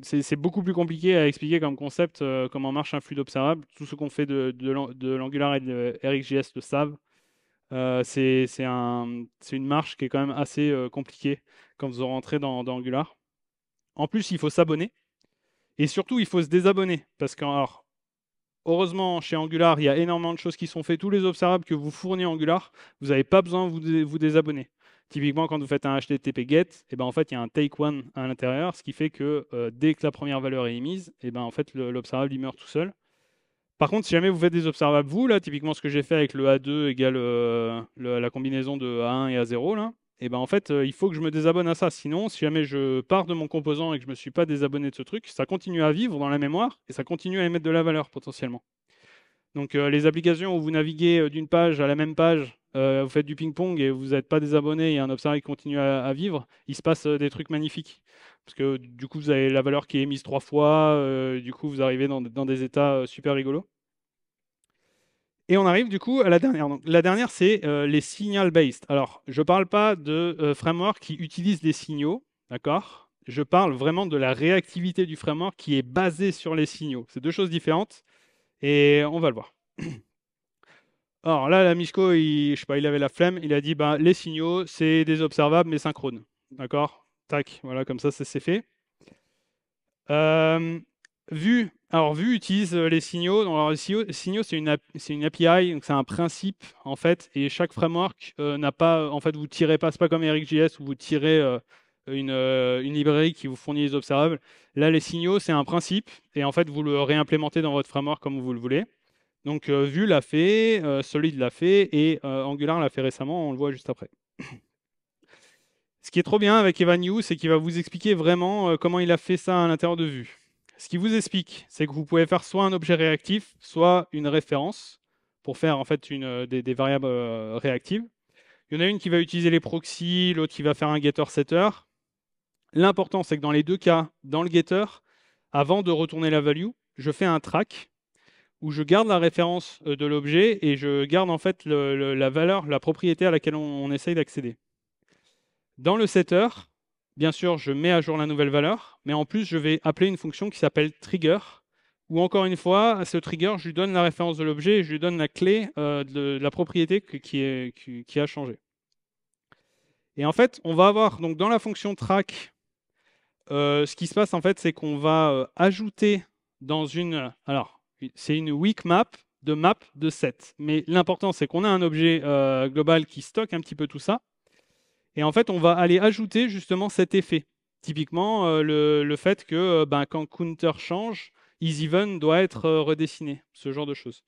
c'est beaucoup plus compliqué à expliquer comme concept comment marche un flux d'observables. Tout ce qu'on fait de, l'Angular et de RxJS le savent. Euh, c'est un, une marche qui est quand même assez compliquée quand vous rentrez dans, dans Angular. En plus, il faut s'abonner. Et surtout, il faut se désabonner. Parce que, alors, Heureusement, chez Angular, il y a énormément de choses qui sont faites. Tous les observables que vous fournit Angular, vous n'avez pas besoin de vous, vous, désabonner. Typiquement, quand vous faites un HTTP GET, eh ben, en fait, il y a un take one à l'intérieur, ce qui fait que euh, dès que la première valeur est émise, eh ben, en fait, l'observable meurt tout seul. Par contre, si jamais vous faites des observables, vous, là, typiquement ce que j'ai fait avec le A2 égale euh, la combinaison de A1 et A0, là, et ben en fait, euh, il faut que je me désabonne à ça. Sinon, si jamais je pars de mon composant et que je ne me suis pas désabonné de ce truc, ça continue à vivre dans la mémoire et ça continue à émettre de la valeur potentiellement. Donc euh, les applications où vous naviguez euh, d'une page à la même page, vous faites du ping-pong et vous n'êtes pas désabonné, et un observateur continue à, vivre, il se passe des trucs magnifiques. Parce que du coup, vous avez la valeur qui est émise trois fois, du coup, vous arrivez dans des états super rigolos. Et on arrive du coup à la dernière. la dernière, c'est euh, les signal-based. Alors, je ne parle pas de euh, framework qui utilise des signaux, d'accord Je parle vraiment de la réactivité du framework qui est basée sur les signaux. C'est deux choses différentes et on va le voir. Alors là, la Mishko, il, je sais pas, il avait la flemme, il a dit ben, les signaux, c'est des observables mais synchrones. D'accord Tac, voilà, comme ça, c'est fait. Euh, vu alors Vue utilise euh, les signaux. Alors, les signaux, c'est une, une, API, donc c'est un principe en fait, et chaque framework euh, n'a pas, euh, en fait, vous tirez pas, c'est pas comme EricJS où vous tirez une, librairie qui vous fournit les observables. Là, les signaux, c'est un principe, et en fait, vous le réimplémentez dans votre framework comme vous le voulez. Donc Vue l'a fait, Solid l'a fait, et Angular l'a fait récemment. On le voit juste après. Ce qui est trop bien avec Evan c'est qu'il va vous expliquer vraiment comment il a fait ça à l'intérieur de Vue. Ce qui vous explique, c'est que vous pouvez faire soit un objet réactif, soit une référence pour faire en fait une, euh, des, variables euh, réactives. Il y en a une qui va utiliser les proxys, l'autre qui va faire un getter-setter. L'important, c'est que dans les deux cas, dans le getter, avant de retourner la value, je fais un track où je garde la référence euh, de l'objet et je garde en fait la valeur, la propriété à laquelle on, on essaye d'accéder. Dans le setter, bien sûr, je mets à jour la nouvelle valeur, mais en plus, je vais appeler une fonction qui s'appelle trigger, où encore une fois, à ce trigger, je lui donne la référence de l'objet et je lui donne la clé euh, de, la propriété qui, a changé. Et en fait, on va avoir donc dans la fonction track, euh, ce qui se passe en fait, c'est qu'on va euh, ajouter dans une, alors c'est une weak map de map de set. Mais l'important, c'est qu'on a un objet global qui stocke un petit peu tout ça. Et en fait, on va aller ajouter justement cet effet. Typiquement, euh, le, fait que euh, ben, quand counter change, is even doit être euh, redessiné, ce genre de choses.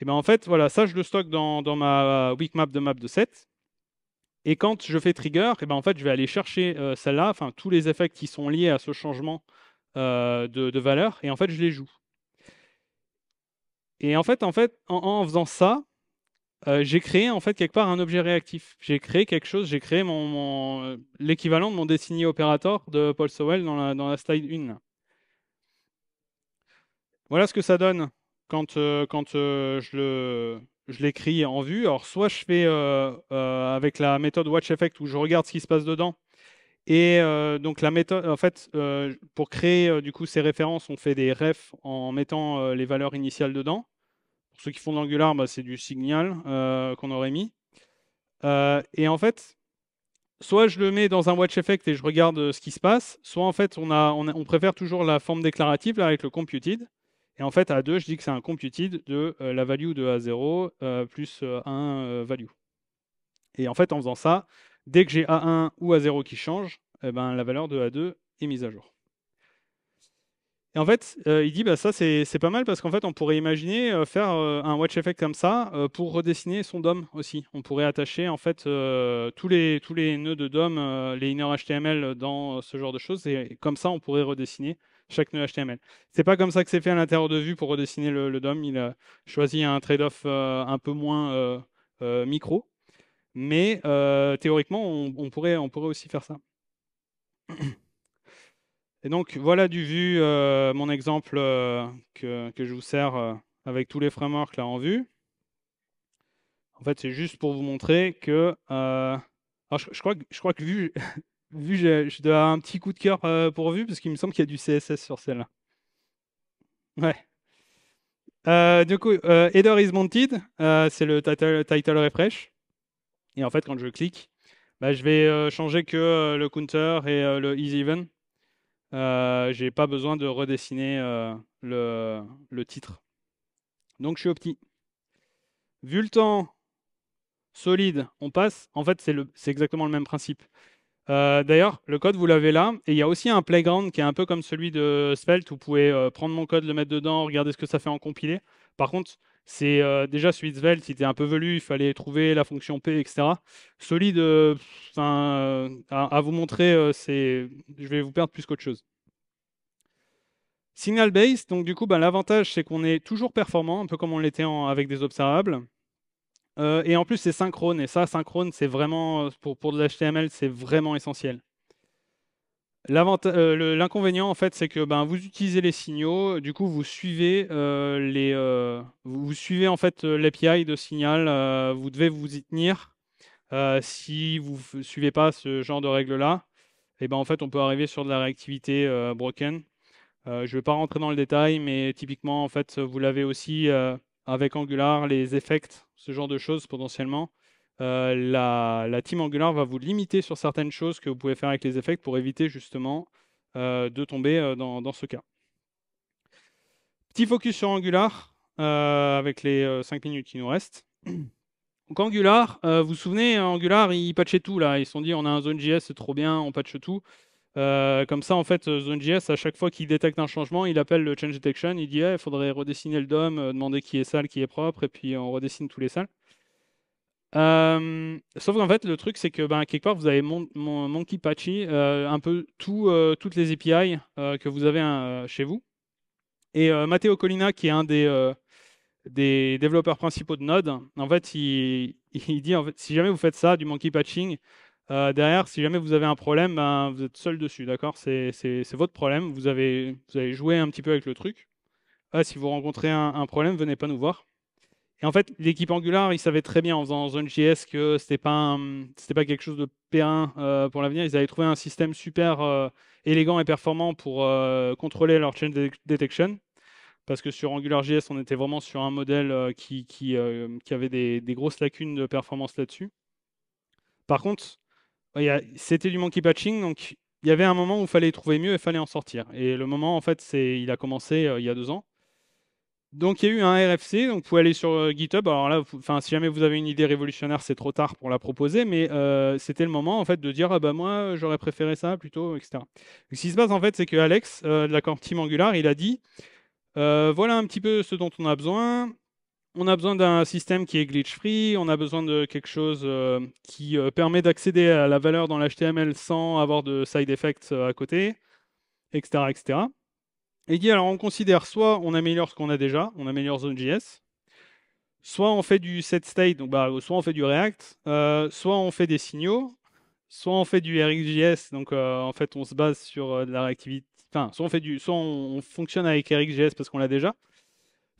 Et ben en fait, voilà, ça je le stocke dans, ma weak map de map de set. Et quand je fais trigger, et ben en fait, je vais aller chercher celle-là, enfin tous les effets qui sont liés à ce changement de, valeur, et en fait, je les joue. Et en fait, en fait, en, en faisant ça, euh, j'ai créé en fait quelque part un objet réactif. J'ai créé quelque chose, j'ai créé mon, euh, l'équivalent de mon dessinier opérateur de Paul Sowell dans la, dans style 1. Voilà ce que ça donne quand, euh, quand je l'écris je en vue. Alors soit je fais avec la méthode Watch Effect où je regarde ce qui se passe dedans. Et donc la méthode, en fait, pour créer du coup ces références, on fait des refs en mettant les valeurs initiales dedans. Pour ceux qui font de l'Angular, bah, c'est du signal euh, qu'on aurait mis. Euh, et en fait, soit je le mets dans un watch effect et je regarde euh, ce qui se passe, soit en fait, on, préfère toujours la forme déclarative avec le computed. Et en fait, à 2, je dis que c'est un computed de la value de A0 plus un 1 value. Et en fait, en faisant ça, dès que j'ai A1 ou A0 qui change, eh ben, la valeur de A2 est mise à jour en fait, euh, il dit, bah, ça c'est pas mal parce qu'en fait, on pourrait imaginer euh, faire euh, un watch effect comme ça pour redessiner son DOM aussi. On pourrait attacher en fait tous, les, tous les nœuds de DOM, les inner HTML dans ce genre de choses et comme ça, on pourrait redessiner chaque nœud HTML. C'est pas comme ça que c'est fait à l'intérieur de vue pour redessiner le, DOM. Il a choisi un trade-off un peu moins micro, mais théoriquement, on, pourrait, on pourrait aussi faire ça. Et donc voilà du vu euh, mon exemple euh, que, que, je vous sers euh, avec tous les frameworks là en vue. En fait, c'est juste pour vous montrer que. je, crois que, je crois que Vue, vu je, dois avoir un petit coup de cœur pour Vue, parce qu'il me semble qu'il y a du CSS sur celle-là. Ouais. du coup, euh, header is mounted, c'est le title, title, refresh. Et en fait, quand je clique, bah, je vais changer que le counter et le is even euh, j'ai pas besoin de redessiner euh, le, titre. Donc je suis opti. Vu le temps solide, on passe. En fait, c'est exactement le même principe. Euh, d'ailleurs, le code, vous l'avez là. Et il y a aussi un playground qui est un peu comme celui de Svelte. Vous pouvez euh, prendre mon code, le mettre dedans, regarder ce que ça fait en compilé. Par contre, c'est euh, déjà Svelte, si un peu velu, il fallait trouver la fonction P, etc. Solide, euh, euh, à, vous montrer, c'est, je vais vous perdre plus qu'autre chose. Signal Base, donc du coup, ben, l'avantage c'est qu'on est toujours performant, un peu comme on l'était avec des observables. et en plus, c'est synchrone, et ça, synchrone, c'est vraiment, pour, pour de l'HTML, c'est vraiment essentiel. Euh, l'inconvénient, en fait, c'est que ben, vous utilisez les signaux, du coup, vous suivez euh, les, euh, vous suivez en fait l'API de signal. vous devez vous y tenir. si vous ne suivez pas ce genre de règles-là, et eh ben en fait, on peut arriver sur de la réactivité broken. je ne vais pas rentrer dans le détail, mais typiquement, en fait, vous l'avez aussi avec Angular, les effects, ce genre de choses potentiellement. Euh, la, team Angular va vous limiter sur certaines choses que vous pouvez faire avec les effets pour éviter justement euh, de tomber euh, dans, ce cas. Petit focus sur Angular avec les 5 minutes qui nous restent. Donc Angular, vous vous souvenez, Angular, ils patchaient tout là. Ils se sont dit on a un Zone.js, c'est trop bien, on patche tout. comme ça, en fait, Zone.js, à chaque fois qu'il détecte un changement, il appelle le change detection, il dit il eh, faudrait redessiner le DOM, demander qui est sale, qui est propre, et puis on redessine tous les sales. Euh, sauf qu'en fait, le truc, c'est que ben, quelque part, vous avez mon, Monkey Patchy, euh, un peu tout, euh, toutes les API que vous avez hein, chez vous. Et Matteo Colina, qui est un des, des développeurs principaux de Node, en fait, il, dit en si jamais vous faites ça, du Monkey Patching, derrière, si jamais vous avez un problème, ben, vous êtes seul dessus, d'accord c'est, votre problème, vous avez, vous avez joué un petit peu avec le truc. si vous rencontrez un, un problème, venez pas nous voir. Et en fait, l'équipe Angular, ils savaient très bien en faisant Zone.js que ce n'était pas, pas, quelque chose de P1 euh, pour l'avenir. Ils avaient trouvé un système super euh, élégant et performant pour euh, contrôler leur change detection. Parce que sur AngularJS, on était vraiment sur un modèle qui, qui, avait des, des, grosses lacunes de performance là-dessus. Par contre, c'était du monkey patching, donc il y avait un moment où il fallait trouver mieux et il fallait en sortir. Et le moment, en fait, c'est il a commencé il y a deux ans donc il y a eu un RFC, donc vous pouvez aller sur euh, GitHub. Alors là, si jamais vous avez une idée révolutionnaire, c'est trop tard pour la proposer, mais euh, c'était le moment en fait de dire ah bah moi j'aurais préféré ça plutôt, etc. ce qui se passe en fait, c'est que Alex euh, de la camp Team Angular, il a dit voilà un petit peu ce dont on a besoin. On a besoin d'un système qui est glitch-free, on a besoin de quelque chose qui permet d'accéder à la valeur dans l'HTML sans avoir de side effects à côté, etc., etc. Et dit alors on considère soit on améliore ce qu'on a déjà, on améliore Zone.js, soit on fait du set state, donc bah, soit on fait du React, euh, soit on fait des signaux, soit on fait du RxJS, donc euh, en fait on se base sur euh, la réactivité, enfin soit on fait du, soit on, fonctionne avec RxJS parce qu'on l'a déjà,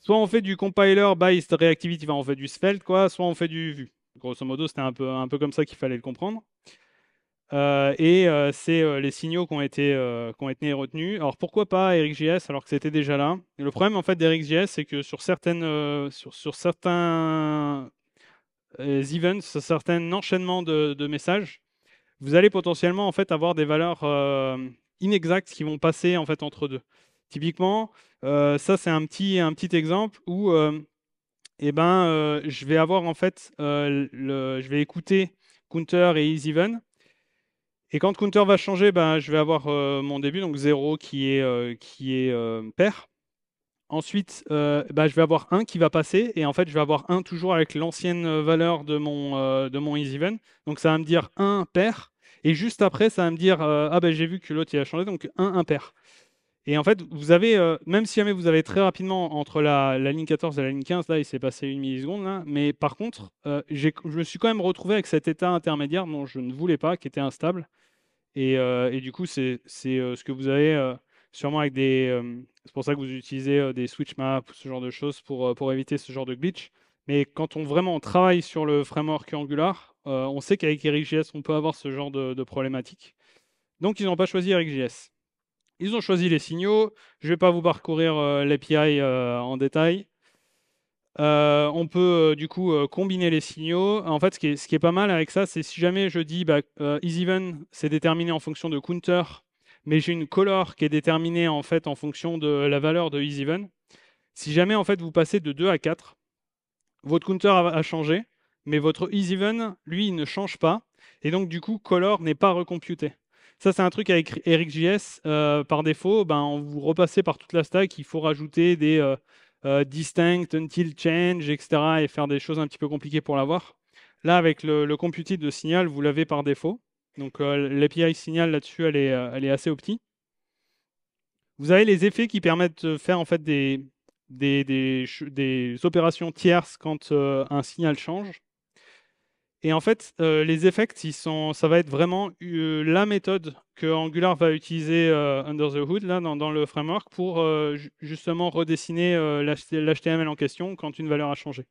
soit on fait du compiler based reactivity, enfin on fait du Svelte quoi, soit on fait du Vue. Grosso modo c'était un peu un peu comme ça qu'il fallait le comprendre. Euh, et euh, c'est euh, les signaux qui ont été, qui ont été retenus. Alors pourquoi pas EricJS alors que c'était déjà là Le problème en fait d'EricJS, c'est que sur, certaines, sur, certains events, certains enchaînements de, messages, vous allez potentiellement en fait avoir des valeurs inexactes qui vont passer en fait entre deux. Typiquement, ça c'est un petit, un petit exemple où eh ben, je vais avoir en fait, le, je vais écouter counter et et quand counter va changer, ben, je vais avoir euh, mon début, donc 0 qui est, euh, qui est euh, pair. Ensuite, ben, je vais avoir 1 qui va passer, et en fait, je vais avoir 1 toujours avec l'ancienne valeur de mon, de mon isEven. Donc ça va me dire 1 pair, et juste après, ça va me dire Ah ben j'ai vu que l'autre il a changé, donc 1 impair. Et en fait, vous avez, euh, même si jamais vous avez très rapidement entre la, ligne 14 et la ligne 15, là, il s'est passé une milliseconde, mais par contre, euh, je me suis quand même retrouvé avec cet état intermédiaire dont je ne voulais pas, qui était instable. Et, euh, du coup, c'est ce que vous avez sûrement avec des. c'est pour ça que vous utilisez des switch maps ce genre de choses pour, éviter ce genre de glitch. Mais quand on vraiment travaille sur le framework Angular, on sait qu'avec RxJS, on peut avoir ce genre de, de problématique. Donc, ils n'ont pas choisi RxJS. Ils ont choisi les signaux. Je ne vais pas vous parcourir euh, l'API euh, en détail. Euh, on peut du coup combiner les signaux. En fait, ce qui est, pas mal avec ça, c'est si jamais je dis bah, c'est déterminé en fonction de counter, mais j'ai une color qui est déterminée en fait en fonction de la valeur de isEven. Si jamais en fait vous passez de 2 à 4, votre counter a, changé, mais votre isEven, lui, il ne change pas. Et donc, du coup, color n'est pas recomputé. Ça, c'est un truc avec EricJS. Euh, par défaut, ben, vous repassez par toute la stack. Il faut rajouter des euh, euh, distinct, until, change, etc. et faire des choses un petit peu compliquées pour l'avoir. Là, avec le, compute de signal, vous l'avez par défaut. Donc l'API signal là-dessus, elle est, assez opti. Vous avez les effets qui permettent de faire en fait des, des opérations tierces quand un signal change. Et en fait, euh, les effects, sont, ça va être vraiment euh, la méthode que Angular va utiliser euh, under the hood, dans, le framework, pour justement redessiner l'HTML en question quand une valeur a changé.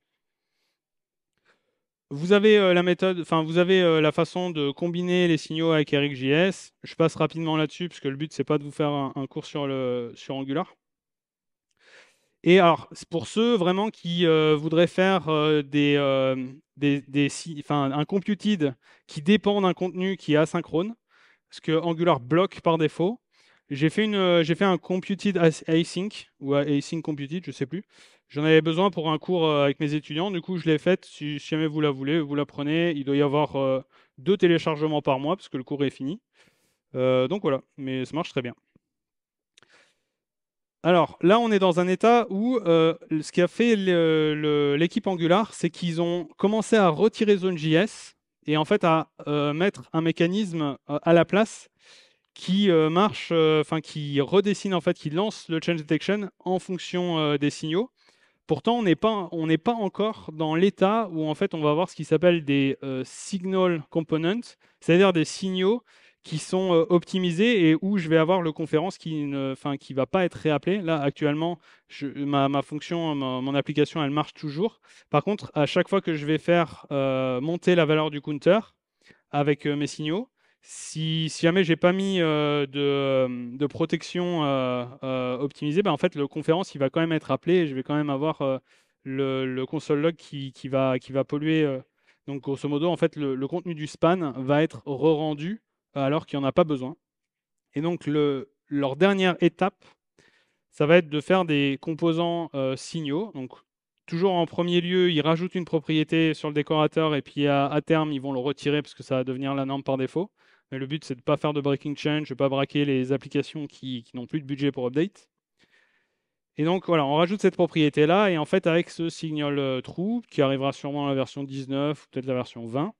Vous avez la méthode, enfin, vous avez la façon de combiner les signaux avec RxJS. Je passe rapidement là-dessus, parce le but, c'est pas de vous faire un, cours sur Angular. Et alors, pour ceux vraiment qui euh, voudraient faire euh, des, euh, un computed qui dépend d'un contenu qui est asynchrone, ce que Angular bloque par défaut, j'ai fait, une, fait un computed async ou async computed, je ne sais plus. J'en avais besoin pour un cours avec mes étudiants, du coup je l'ai faite. Si, si, jamais vous la voulez, vous la prenez. Il doit y avoir deux téléchargements par mois parce que le cours est fini. donc voilà, mais ça marche très bien. Alors là, on est dans un état où euh, ce qui a fait l'équipe Angular, c'est qu'ils ont commencé à retirer Zone.js et en fait à euh, mettre un mécanisme euh, à la place qui marche, enfin qui redessine en fait, qui lance le change detection en fonction des signaux. Pourtant, on n'est pas, encore dans l'état où en fait on va avoir ce qui s'appelle des signal components, c'est-à-dire des signaux qui sont euh, optimisés et où je vais avoir le conférence qui ne enfin, qui va pas être réappelé. Là, actuellement, je, ma, fonction, mon application, elle marche toujours. Par contre, à chaque fois que je vais faire euh, monter la valeur du counter avec euh, mes signaux, si, si jamais j'ai pas mis de, protection optimisée, ben, en fait, le conférence, il va quand même être appelé et je vais quand même avoir le, console log qui, va, qui va polluer. donc, grosso modo, en fait, le, le contenu du span va être re-rendu alors qu'il n'y en a pas besoin. Et donc, leur dernière étape, ça va être de faire des composants euh, signaux. Donc, toujours en premier lieu, ils rajoutent une propriété sur le décorateur et puis à, terme, ils vont le retirer parce que ça va devenir la norme par défaut. Mais le but, c'est de ne pas faire de breaking change, de ne pas braquer les applications qui, n'ont plus de budget pour update. Et donc voilà, on rajoute cette propriété-là, et en fait avec ce signal euh, true, qui arrivera sûrement à la version 19 ou peut-être la version 20,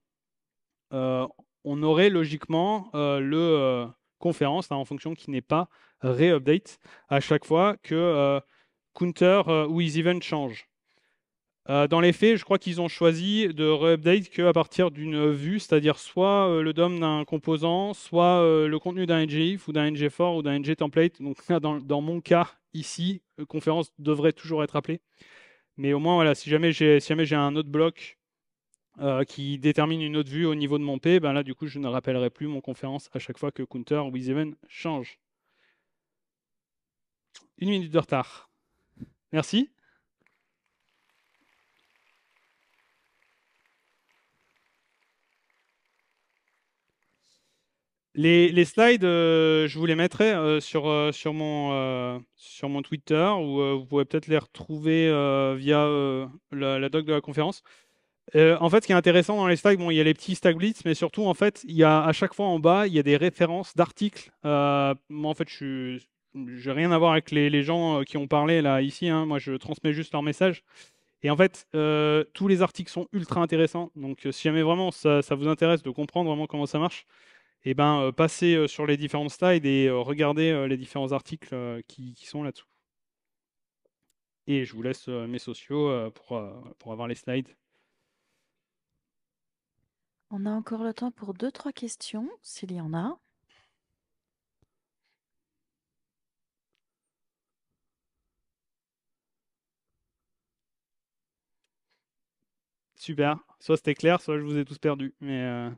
on aurait logiquement euh, le euh, conférence hein, en fonction qui n'est pas re-update à chaque fois que euh, Counter ou isEvent change. dans les faits, je crois qu'ils ont choisi de re-update qu'à partir d'une vue, c'est-à-dire soit le DOM d'un composant, soit le contenu d'un ngif ou d'un ng4 ou d'un ng-template. Donc dans, dans, mon cas, ici, conférence devrait toujours être appelée. Mais au moins, voilà, si jamais j'ai un autre bloc euh, qui détermine une autre vue au niveau de mon P, ben là du coup je ne rappellerai plus mon conférence à chaque fois que counter ou change. Une minute de retard. Merci. Les, slides, euh, je vous les mettrai euh, sur, mon, Twitter, ou vous pouvez peut-être les retrouver via la, doc de la conférence. Euh, en fait, ce qui est intéressant dans les slides, bon, il y a les petits stack blitz, mais surtout, en fait, il y a à chaque fois en bas, il y a des références d'articles. Euh, moi, en fait, je n'ai rien à voir avec les, gens euh, qui ont parlé là ici. Hein. Moi, je transmets juste leur message. Et en fait, tous les articles sont ultra intéressants. Donc, si jamais vraiment ça, vous intéresse de comprendre vraiment comment ça marche, eh ben, passez sur les différentes slides et regardez les différents articles qui, sont là-dessous. Et je vous laisse mes sociaux pour avoir les slides. On a encore le temps pour deux, trois questions, s'il y en a. Super. Soit c'était clair, soit je vous ai tous perdus. Mais euh,